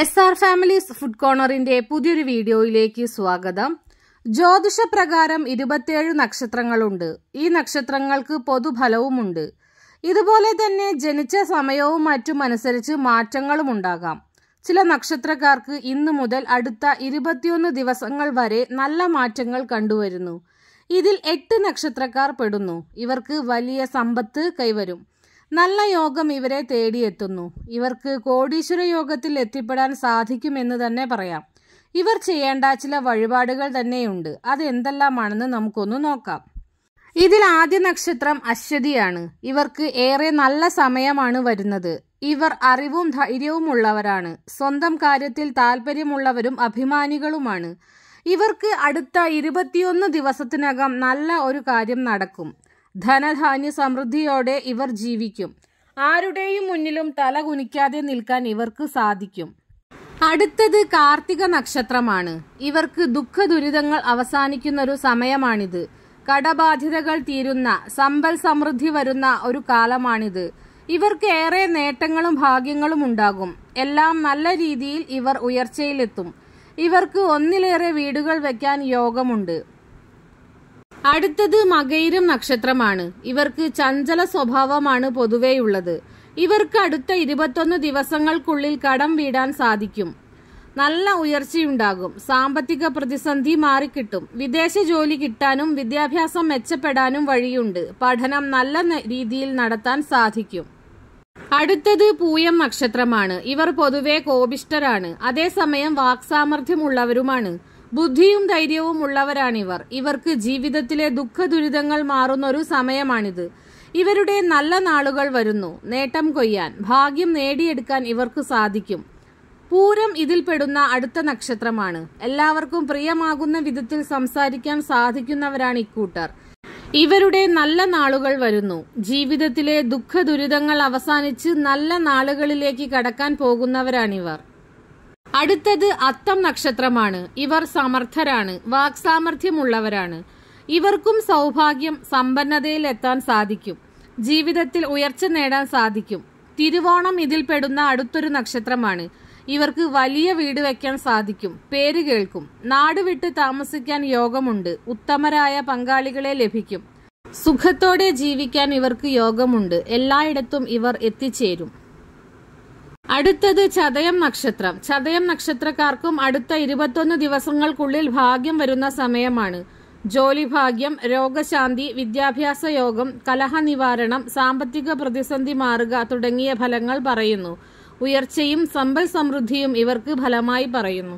S R families food കോർണറിന്റെ പുതിയൊരു വീഡിയോയിലേക്ക് സ്വാഗതം ജ്യോതിഷ പ്രകാരം ഇരുപത്തിയേഴ് നക്ഷത്രങ്ങളുണ്ട് ഈ നക്ഷത്രങ്ങൾക്ക് പൊതുഫലവുമുണ്ട് ഇതുപോലെ തന്നെ ജനിച്ച സമയവും മറ്റും അനുസരിച്ച് മാറ്റങ്ങളും ഉണ്ടാകാം ചില നക്ഷത്രക്കാർക്ക് ഇന്നു മുതൽ അടുത്ത ഇരുപത്തിയൊന്ന് ദിവസങ്ങൾ വരെ നല്ല മാറ്റങ്ങൾ കണ്ടുവരുന്നു ഇതിൽ എട്ട് നക്ഷത്രക്കാർ പെടുന്നു ഇവർക്ക് വലിയ സമ്പത്ത് കൈവരും നല്ല യോഗം ഇവരെ തേടിയെത്തുന്നു ഇവർക്ക് കോടീശ്വര യോഗത്തിൽ എത്തിപ്പെടാൻ സാധിക്കുമെന്ന് തന്നെ പറയാം ഇവർ ചെയ്യേണ്ട ചില വഴിപാടുകൾ തന്നെയുണ്ട് അത് എന്തെല്ലാമാണെന്ന് നമുക്കൊന്ന് നോക്കാം ഇതിൽ ആദ്യ നക്ഷത്രം അശ്വതിയാണ് ഇവർക്ക് ഏറെ നല്ല സമയമാണ് വരുന്നത് ഇവർ അറിവും ധൈര്യവും ഉള്ളവരാണ് സ്വന്തം കാര്യത്തിൽ താല്പര്യമുള്ളവരും അഭിമാനികളുമാണ് ഇവർക്ക് അടുത്ത ഇരുപത്തിയൊന്ന് ദിവസത്തിനകം നല്ല ഒരു കാര്യം നടക്കും ധനധാന്യ സമൃദ്ധിയോടെ ഇവർ ജീവിക്കും ആരുടെയും മുന്നിലും തല കുനിക്കാതെ നിൽക്കാൻ ഇവർക്ക് സാധിക്കും അടുത്തത് കാർത്തിക നക്ഷത്രമാണ് ഇവർക്ക് ദുഃഖ ദുരിതങ്ങൾ അവസാനിക്കുന്ന ഒരു സമയമാണിത് കടബാധ്യതകൾ തീരുന്ന സമ്പൽ സമൃദ്ധി വരുന്ന ഒരു കാലമാണിത് ഇവർക്ക് ഏറെ നേട്ടങ്ങളും ഭാഗ്യങ്ങളും ഉണ്ടാകും എല്ലാം നല്ല രീതിയിൽ ഇവർ ഉയർച്ചയിലെത്തും ഇവർക്ക് ഒന്നിലേറെ വീടുകൾ വയ്ക്കാൻ യോഗമുണ്ട് അടുത്തത് മകൈരം നക്ഷത്രമാണ് ഇവർക്ക് ചഞ്ചല സ്വഭാവമാണ് പൊതുവെയുള്ളത് ഇവർക്ക് അടുത്ത ഇരുപത്തൊന്ന് ദിവസങ്ങൾക്കുള്ളിൽ കടം വീടാൻ സാധിക്കും നല്ല ഉയർച്ചയുണ്ടാകും സാമ്പത്തിക പ്രതിസന്ധി മാറിക്കിട്ടും വിദേശ ജോലി കിട്ടാനും വിദ്യാഭ്യാസം മെച്ചപ്പെടാനും വഴിയുണ്ട് പഠനം നല്ല രീതിയിൽ നടത്താൻ സാധിക്കും അടുത്തത് പൂയം നക്ഷത്രമാണ് ഇവർ പൊതുവെ കോപിഷ്ടരാണ് അതേസമയം വാക്സാമർഥ്യമുള്ളവരുമാണ് ബുദ്ധിയും ധൈര്യവും ഉള്ളവരാണിവർ ഇവർക്ക് ജീവിതത്തിലെ ദുഃഖ ദുരിതങ്ങൾ മാറുന്നൊരു സമയമാണിത് ഇവരുടെ നല്ല നാളുകൾ വരുന്നു നേട്ടം കൊയ്യാൻ ഭാഗ്യം നേടിയെടുക്കാൻ ഇവർക്ക് സാധിക്കും പൂരം ഇതിൽപ്പെടുന്ന അടുത്ത നക്ഷത്രമാണ് എല്ലാവർക്കും പ്രിയമാകുന്ന വിധത്തിൽ സംസാരിക്കാൻ സാധിക്കുന്നവരാണ് ഇക്കൂട്ടർ ഇവരുടെ നല്ല നാളുകൾ വരുന്നു ജീവിതത്തിലെ ദുഃഖ ദുരിതങ്ങൾ അവസാനിച്ച് നല്ല നാളുകളിലേക്ക് കടക്കാൻ പോകുന്നവരാണിവർ അടുത്തത് അത്തം നക്ഷത്രമാണ് ഇവർ സമർത്ഥരാണ് വാക്സാമർഥ്യമുള്ളവരാണ് ഇവർക്കും സൗഭാഗ്യം സമ്പന്നതയിൽ എത്താൻ സാധിക്കും ജീവിതത്തിൽ ഉയർച്ച നേടാൻ സാധിക്കും തിരുവോണം ഇതിൽപ്പെടുന്ന അടുത്തൊരു നക്ഷത്രമാണ് ഇവർക്ക് വലിയ വീട് വയ്ക്കാൻ സാധിക്കും പേര് കേൾക്കും നാട് വിട്ട് താമസിക്കാൻ യോഗമുണ്ട് ഉത്തമരായ പങ്കാളികളെ ലഭിക്കും സുഖത്തോടെ ജീവിക്കാൻ ഇവർക്ക് യോഗമുണ്ട് എല്ലായിടത്തും ഇവർ എത്തിച്ചേരും അടുത്തത് ചതയം നക്ഷത്രം ചതയം നക്ഷത്രക്കാർക്കും അടുത്ത ഇരുപത്തൊന്ന് ദിവസങ്ങൾക്കുള്ളിൽ ഭാഗ്യം വരുന്ന സമയമാണ് ജോലി ഭാഗ്യം രോഗശാന്തി വിദ്യാഭ്യാസ യോഗം കലഹനിവാരണം സാമ്പത്തിക പ്രതിസന്ധി മാറുക തുടങ്ങിയ ഫലങ്ങൾ പറയുന്നു ഉയർച്ചയും സമ്പൽ സമൃദ്ധിയും ഇവർക്ക് ഫലമായി പറയുന്നു